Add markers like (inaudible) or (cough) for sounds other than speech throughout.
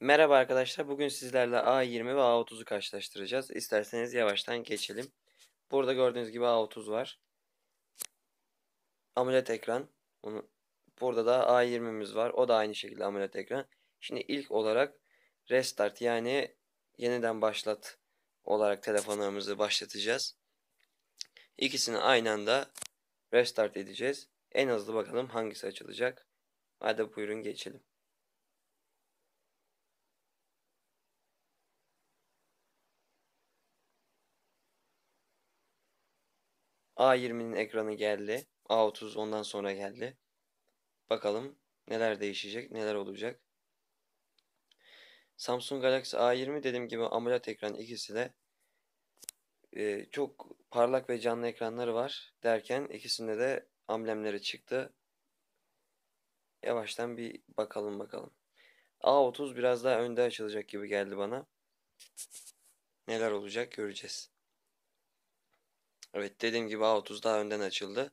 Merhaba arkadaşlar. Bugün sizlerle A20 ve A30'u karşılaştıracağız. İsterseniz yavaştan geçelim. Burada gördüğünüz gibi A30 var. AMOLED ekran. Onu burada da A20'miz var. O da aynı şekilde AMOLED ekran. Şimdi ilk olarak restart yani yeniden başlat olarak telefonlarımızı başlatacağız. İkisini aynı anda restart edeceğiz. En hızlı bakalım hangisi açılacak. Hadi buyurun geçelim. A20'nin ekranı geldi. A30 ondan sonra geldi. Bakalım neler değişecek, neler olacak. Samsung Galaxy A20 dediğim gibi AMOLED ekran ikisi de e, çok parlak ve canlı ekranları var derken ikisinde de amblemleri çıktı. Yavaştan bir bakalım bakalım. A30 biraz daha önde açılacak gibi geldi bana. Neler olacak göreceğiz. Evet dediğim gibi A30 daha önden açıldı.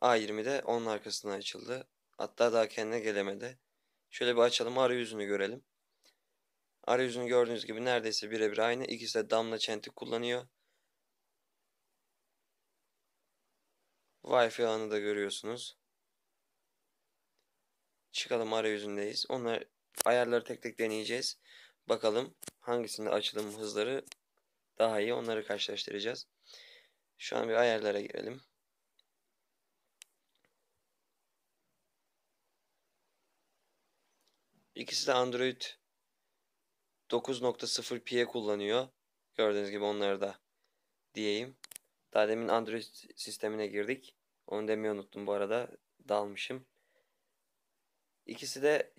A20 de onun arkasına açıldı. Hatta daha kendine gelemedi. Şöyle bir açalım arayüzünü görelim. Arayüzünü gördüğünüz gibi neredeyse birebir aynı. İkisi de damla çentik kullanıyor. Wi-Fi ağını da görüyorsunuz. Çıkalım arayüzündeyiz. Onları ayarları tek tek deneyeceğiz. Bakalım hangisinde açılım hızları daha iyi onları karşılaştıracağız. Şu an bir ayarlara girelim. İkisi de Android 9.0 P'ye kullanıyor. Gördüğünüz gibi onları da diyeyim. Daha demin Android sistemine girdik. Onu demeyi unuttum bu arada. Dalmışım. İkisi de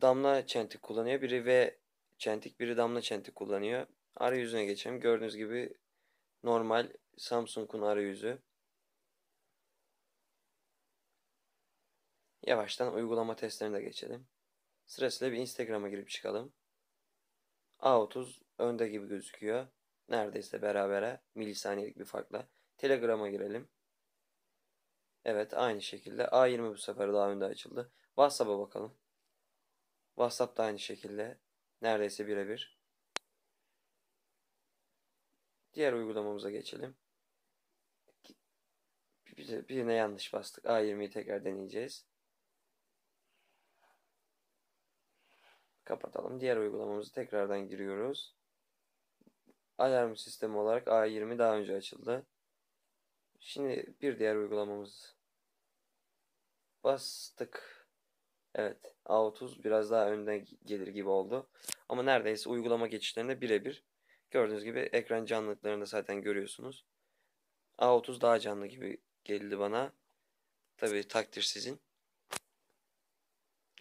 damla çentik kullanıyor. Biri V çentik, biri damla çentik kullanıyor. Arayüzüne geçelim. Gördüğünüz gibi normal Samsung'un arayüzü Yavaştan uygulama testlerine de geçelim. Sırasıyla bir Instagram'a girip çıkalım. A30 önde gibi gözüküyor. Neredeyse berabere milisaniyelik bir farkla. Telegram'a girelim. Evet aynı şekilde A20 bu sefer daha önde açıldı. WhatsApp'a bakalım. WhatsApp da aynı şekilde. Neredeyse birebir. Diğer uygulamamıza geçelim. Bize, birine yanlış bastık. A20'yi tekrar deneyeceğiz. Kapatalım. Diğer uygulamamızı tekrardan giriyoruz. Alarm sistemi olarak A20 daha önce açıldı. Şimdi bir diğer uygulamamız. Bastık. Evet. A30 biraz daha önden gelir gibi oldu. Ama neredeyse uygulama geçişlerinde birebir. Gördüğünüz gibi ekran canlılıklarını zaten görüyorsunuz. A30 daha canlı gibi geldi bana. Tabi takdir sizin.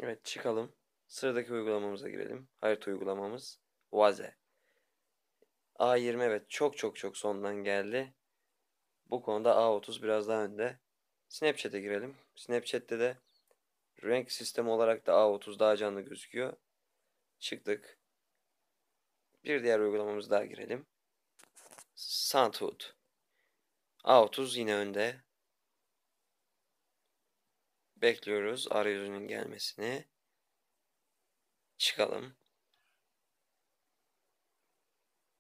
Evet çıkalım. Sıradaki uygulamamıza girelim. Harita uygulamamız Waze. A20 evet çok çok çok sondan geldi. Bu konuda A30 biraz daha önde. Snapchat'e girelim. Snapchat'te de renk sistemi olarak da A30 daha canlı gözüküyor. Çıktık. Bir diğer uygulamamız daha girelim. Soundhood. A30 yine önde. Bekliyoruz arayüzünün gelmesini. Çıkalım.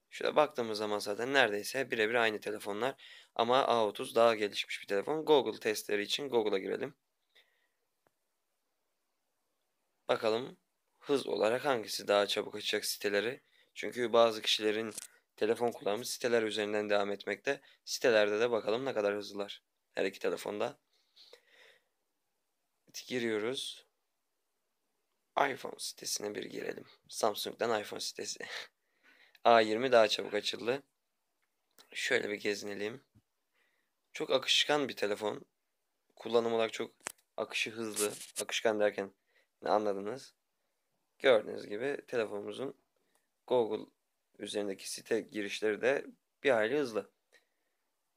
Şöyle baktığımız zaman zaten neredeyse birebir aynı telefonlar. Ama A30 daha gelişmiş bir telefon. Google testleri için Google'a girelim. Bakalım hız olarak hangisi daha çabuk açacak siteleri. Çünkü bazı kişilerin telefon kullanımı siteler üzerinden devam etmekte. Sitelerde de bakalım ne kadar hızlılar. Her iki telefonda giriyoruz. iPhone sitesine bir girelim. Samsung'dan iPhone sitesi. A20 (laughs) daha çabuk açıldı. Şöyle bir gezinelim. Çok akışkan bir telefon. Kullanım olarak çok akışı hızlı. Akışkan derken ne anladınız? Gördüğünüz gibi telefonumuzun Google üzerindeki site girişleri de bir hayli hızlı.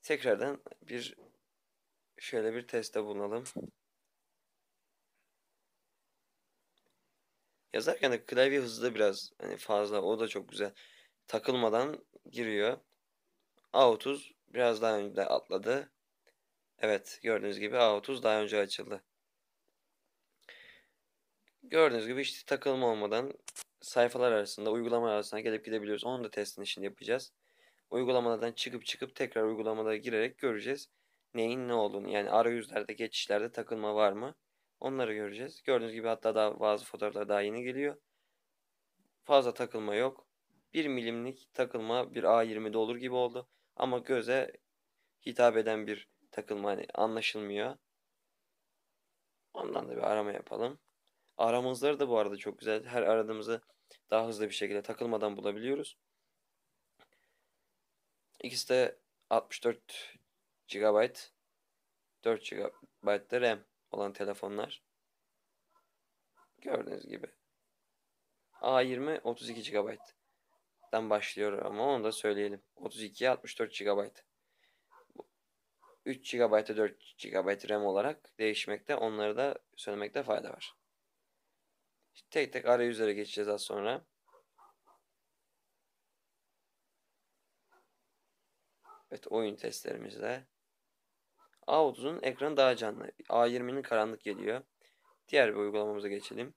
Tekrardan bir şöyle bir testte bulunalım. Yazarken de klavye hızı da biraz hani fazla. O da çok güzel. Takılmadan giriyor. A30 biraz daha önce atladı. Evet gördüğünüz gibi A30 daha önce açıldı. Gördüğünüz gibi işte takılma olmadan sayfalar arasında, uygulama arasında gelip gidebiliyoruz. Onun da testini şimdi yapacağız. Uygulamadan çıkıp çıkıp tekrar uygulamada girerek göreceğiz. Neyin ne olduğunu yani arayüzlerde geçişlerde takılma var mı? Onları göreceğiz. Gördüğünüz gibi hatta daha bazı fotoğraflar daha yeni geliyor. Fazla takılma yok. 1 milimlik takılma bir A20'de olur gibi oldu. Ama göze hitap eden bir takılma hani anlaşılmıyor. Ondan da bir arama yapalım. Arama hızları da bu arada çok güzel. Her aradığımızı daha hızlı bir şekilde takılmadan bulabiliyoruz. İkisi de 64 GB 4 GB da RAM olan telefonlar. Gördüğünüz gibi. A20 32 GB'dan başlıyor ama onu da söyleyelim. 32'ye 64 GB. 3 GB'a 4 GB RAM olarak değişmekte. Onları da söylemekte fayda var. İşte tek tek arayüzlere geçeceğiz az sonra. Evet oyun testlerimizde A30'un ekranı daha canlı. A20'nin karanlık geliyor. Diğer bir uygulamamıza geçelim.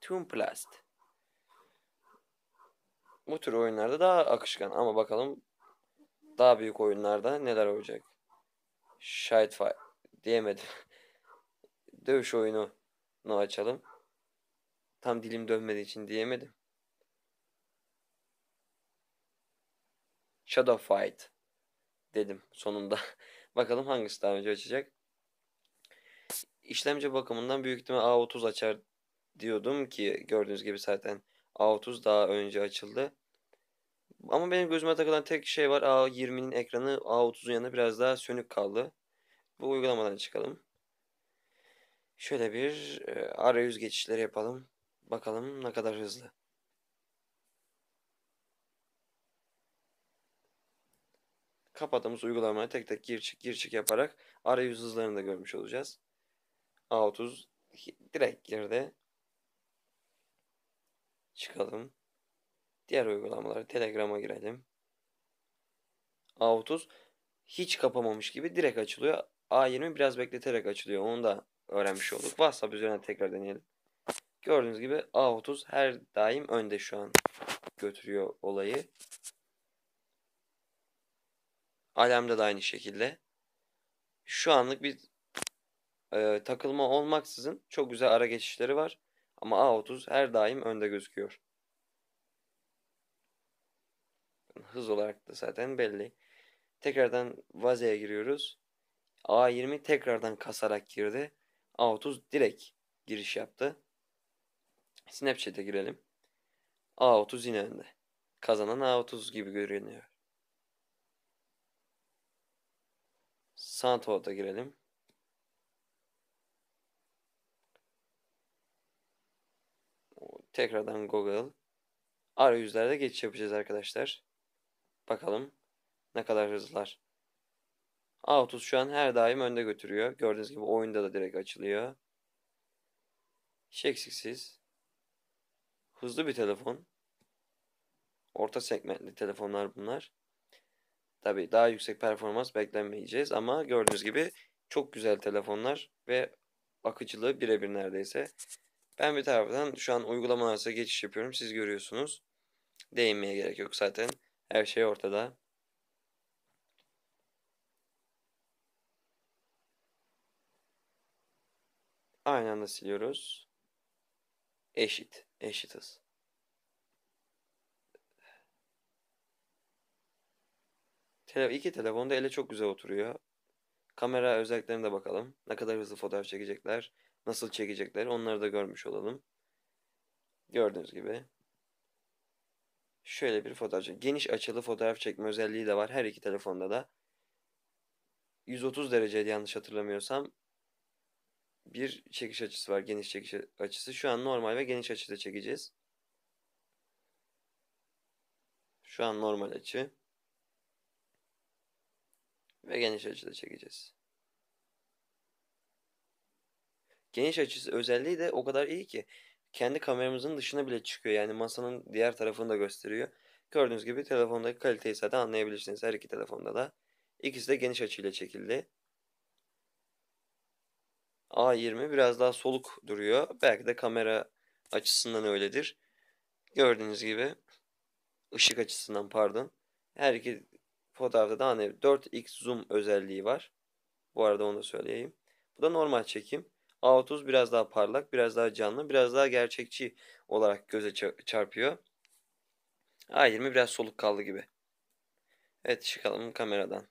Toonplast. Bu tür oyunlarda daha akışkan ama bakalım daha büyük oyunlarda neler olacak. Shite Fight diyemedim. (laughs) Dövüş oyunu açalım. Tam dilim dönmediği için diyemedim. Shadow Fight dedim sonunda. (laughs) Bakalım hangisi daha önce açacak. İşlemci bakımından büyük ihtimal A30 açar diyordum ki gördüğünüz gibi zaten A30 daha önce açıldı. Ama benim gözüme takılan tek şey var A20'nin ekranı A30'un yanında biraz daha sönük kaldı. Bu uygulamadan çıkalım. Şöyle bir e, arayüz geçişleri yapalım. Bakalım ne kadar hızlı. kapadığımız uygulamaya tek tek gir çık gir çık yaparak arayüz hızlarını da görmüş olacağız. A30 direkt girdi. Çıkalım. Diğer uygulamaları Telegram'a girelim. A30 hiç kapamamış gibi direkt açılıyor. A20 biraz bekleterek açılıyor. Onu da öğrenmiş olduk. WhatsApp üzerine tekrar deneyelim. Gördüğünüz gibi A30 her daim önde şu an götürüyor olayı. Alemde de aynı şekilde. Şu anlık bir e, takılma olmaksızın çok güzel ara geçişleri var. Ama A30 her daim önde gözüküyor. Hız olarak da zaten belli. Tekrardan vazeye giriyoruz. A20 tekrardan kasarak girdi. A30 direkt giriş yaptı. Snapchat'e girelim. A30 yine önde. Kazanan A30 gibi görünüyor. Santo'da girelim. Tekrardan Google. Arayüzlerde geçiş yapacağız arkadaşlar. Bakalım ne kadar hızlılar. Autos şu an her daim önde götürüyor. Gördüğünüz gibi oyunda da direkt açılıyor. Hiç Hızlı bir telefon. Orta segmentli telefonlar bunlar. Tabii daha yüksek performans beklemeyeceğiz ama gördüğünüz gibi çok güzel telefonlar ve akıcılığı birebir neredeyse. Ben bir taraftan şu an uygulama geçiş yapıyorum. Siz görüyorsunuz. Değinmeye gerek yok zaten. Her şey ortada. Aynı anda siliyoruz. Eşit. Eşit hız. Tele iki telefon da ele çok güzel oturuyor. Kamera özelliklerine de bakalım. Ne kadar hızlı fotoğraf çekecekler, nasıl çekecekler onları da görmüş olalım. Gördüğünüz gibi şöyle bir fotoğraf Geniş açılı fotoğraf çekme özelliği de var her iki telefonda da. 130 dereceydi yanlış hatırlamıyorsam. Bir çekiş açısı var, geniş çekiş açısı. Şu an normal ve geniş açıda çekeceğiz. Şu an normal açı ve geniş açıda çekeceğiz. Geniş açısı özelliği de o kadar iyi ki kendi kameramızın dışına bile çıkıyor. Yani masanın diğer tarafını da gösteriyor. Gördüğünüz gibi telefondaki kaliteyi zaten anlayabilirsiniz her iki telefonda da. İkisi de geniş açıyla çekildi. A20 biraz daha soluk duruyor. Belki de kamera açısından öyledir. Gördüğünüz gibi ışık açısından pardon. Her iki fotoğrafta daha ne? 4x zoom özelliği var. Bu arada onu da söyleyeyim. Bu da normal çekim. A30 biraz daha parlak, biraz daha canlı, biraz daha gerçekçi olarak göze çarpıyor. A20 biraz soluk kaldı gibi. Evet çıkalım kameradan.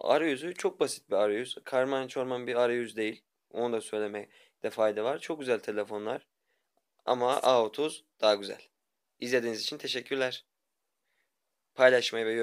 Arayüzü çok basit bir arayüz. Karman çorman bir arayüz değil. Onu da söylemekte fayda var. Çok güzel telefonlar. Ama A30 daha güzel. İzlediğiniz için teşekkürler. Paylaşmayı ve